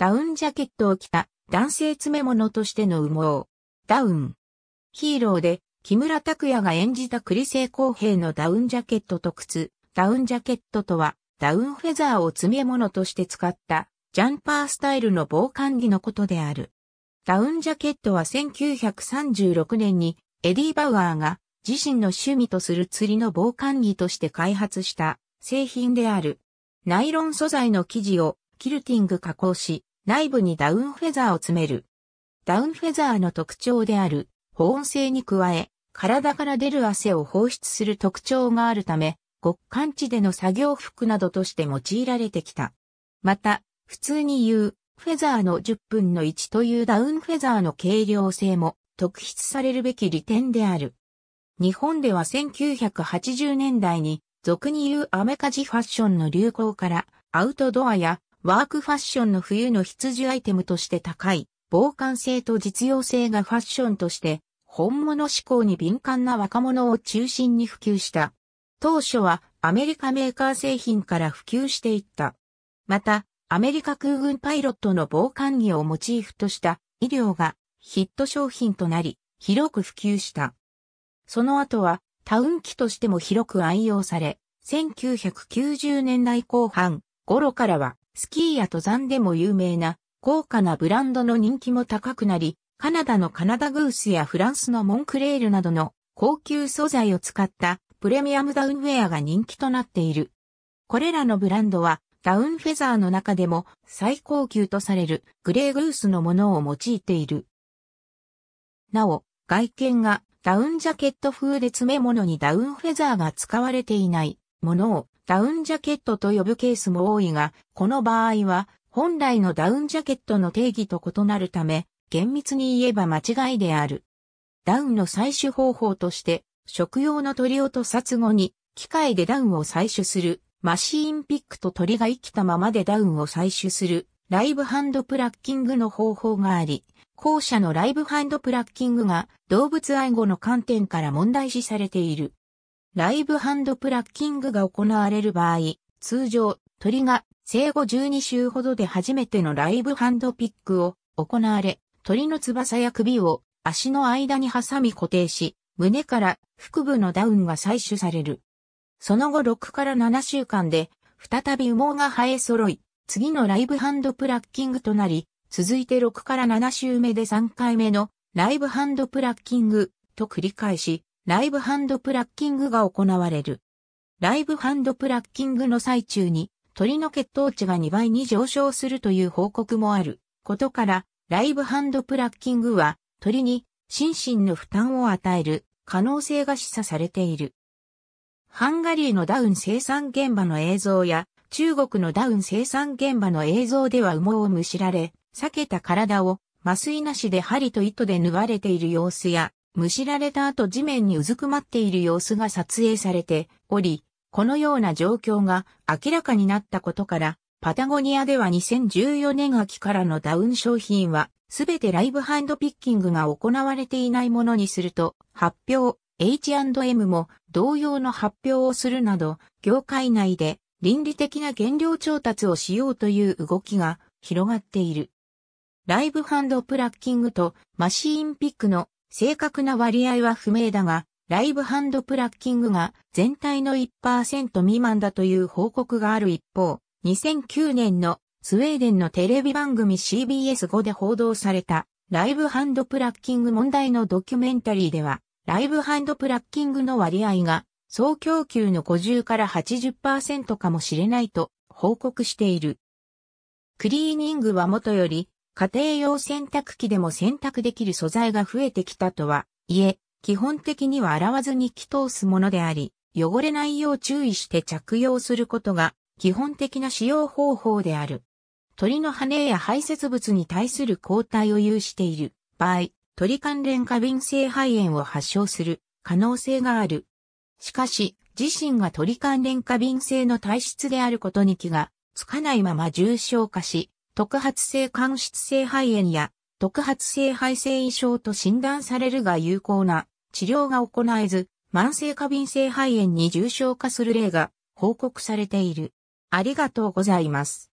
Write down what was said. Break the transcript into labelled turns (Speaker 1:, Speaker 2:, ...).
Speaker 1: ダウンジャケットを着た男性詰め物としての羽毛。ダウン。ヒーローで木村拓哉が演じた栗生公平のダウンジャケットと靴。ダウンジャケットとはダウンフェザーを詰め物として使ったジャンパースタイルの防寒着のことである。ダウンジャケットは1936年にエディ・バウアーが自身の趣味とする釣りの防寒着として開発した製品である。ナイロン素材の生地をキルティング加工し、内部にダウンフェザーを詰める。ダウンフェザーの特徴である保温性に加え、体から出る汗を放出する特徴があるため、極寒地での作業服などとして用いられてきた。また、普通に言う、フェザーの10分の1というダウンフェザーの軽量性も特筆されるべき利点である。日本では1980年代に、俗に言うアメカジファッションの流行から、アウトドアやワークファッションの冬の必需アイテムとして高い、防寒性と実用性がファッションとして、本物志向に敏感な若者を中心に普及した。当初はアメリカメーカー製品から普及していった。また、アメリカ空軍パイロットの防寒着をモチーフとした医療がヒット商品となり、広く普及した。その後はタウン機としても広く愛用され、1990年代後半頃からはスキーや登山でも有名な高価なブランドの人気も高くなり、カナダのカナダグースやフランスのモンクレールなどの高級素材を使ったプレミアムダウンウェアが人気となっている。これらのブランドはダウンフェザーの中でも最高級とされるグレーグースのものを用いている。なお、外見がダウンジャケット風で詰め物にダウンフェザーが使われていないものをダウンジャケットと呼ぶケースも多いが、この場合は本来のダウンジャケットの定義と異なるため、厳密に言えば間違いである。ダウンの採取方法として、食用の鳥をと殺後に、機械でダウンを採取する、マシーンピックと鳥が生きたままでダウンを採取する、ライブハンドプラッキングの方法があり、後者のライブハンドプラッキングが動物愛護の観点から問題視されている。ライブハンドプラッキングが行われる場合、通常、鳥が生後12週ほどで初めてのライブハンドピックを行われ、鳥の翼や首を足の間に挟み固定し、胸から腹部のダウンが採取される。その後6から7週間で、再び羽毛が生え揃い、次のライブハンドプラッキングとなり、続いて6から7週目で3回目のライブハンドプラッキングと繰り返し、ライブハンドプラッキングが行われる。ライブハンドプラッキングの最中に鳥の血糖値が2倍に上昇するという報告もあることから、ライブハンドプラッキングは鳥に心身の負担を与える可能性が示唆されている。ハンガリーのダウン生産現場の映像や中国のダウン生産現場の映像では羽毛をむしられ、裂けた体を麻酔なしで針と糸で縫われている様子やむしられた後地面にうずくまっている様子が撮影されており、このような状況が明らかになったことから、パタゴニアでは2014年秋からのダウン商品は、すべてライブハンドピッキングが行われていないものにすると、発表、H&M も同様の発表をするなど、業界内で倫理的な原料調達をしようという動きが広がっている。ライブハンドプラッキングとマシーンピックの正確な割合は不明だが、ライブハンドプラッキングが全体の1%未満だという報告がある一方、2009年のスウェーデンのテレビ番組 CBS5 で報道されたライブハンドプラッキング問題のドキュメンタリーでは、ライブハンドプラッキングの割合が総供給の50から80%かもしれないと報告している。クリーニングは元より家庭用洗濯機でも洗濯できる素材が増えてきたとは、いえ、基本的には洗わずに着通すものであり、汚れないよう注意して着用することが基本的な使用方法である。鳥の羽や排泄物に対する抗体を有している場合、鳥関連過敏性肺炎を発症する可能性がある。しかし、自身が鳥関連過敏性の体質であることに気がつかないまま重症化し、特発性間質性肺炎や特発性肺性異症と診断されるが有効な治療が行えず、慢性過敏性肺炎に重症化する例が報告されている。ありがとうございます。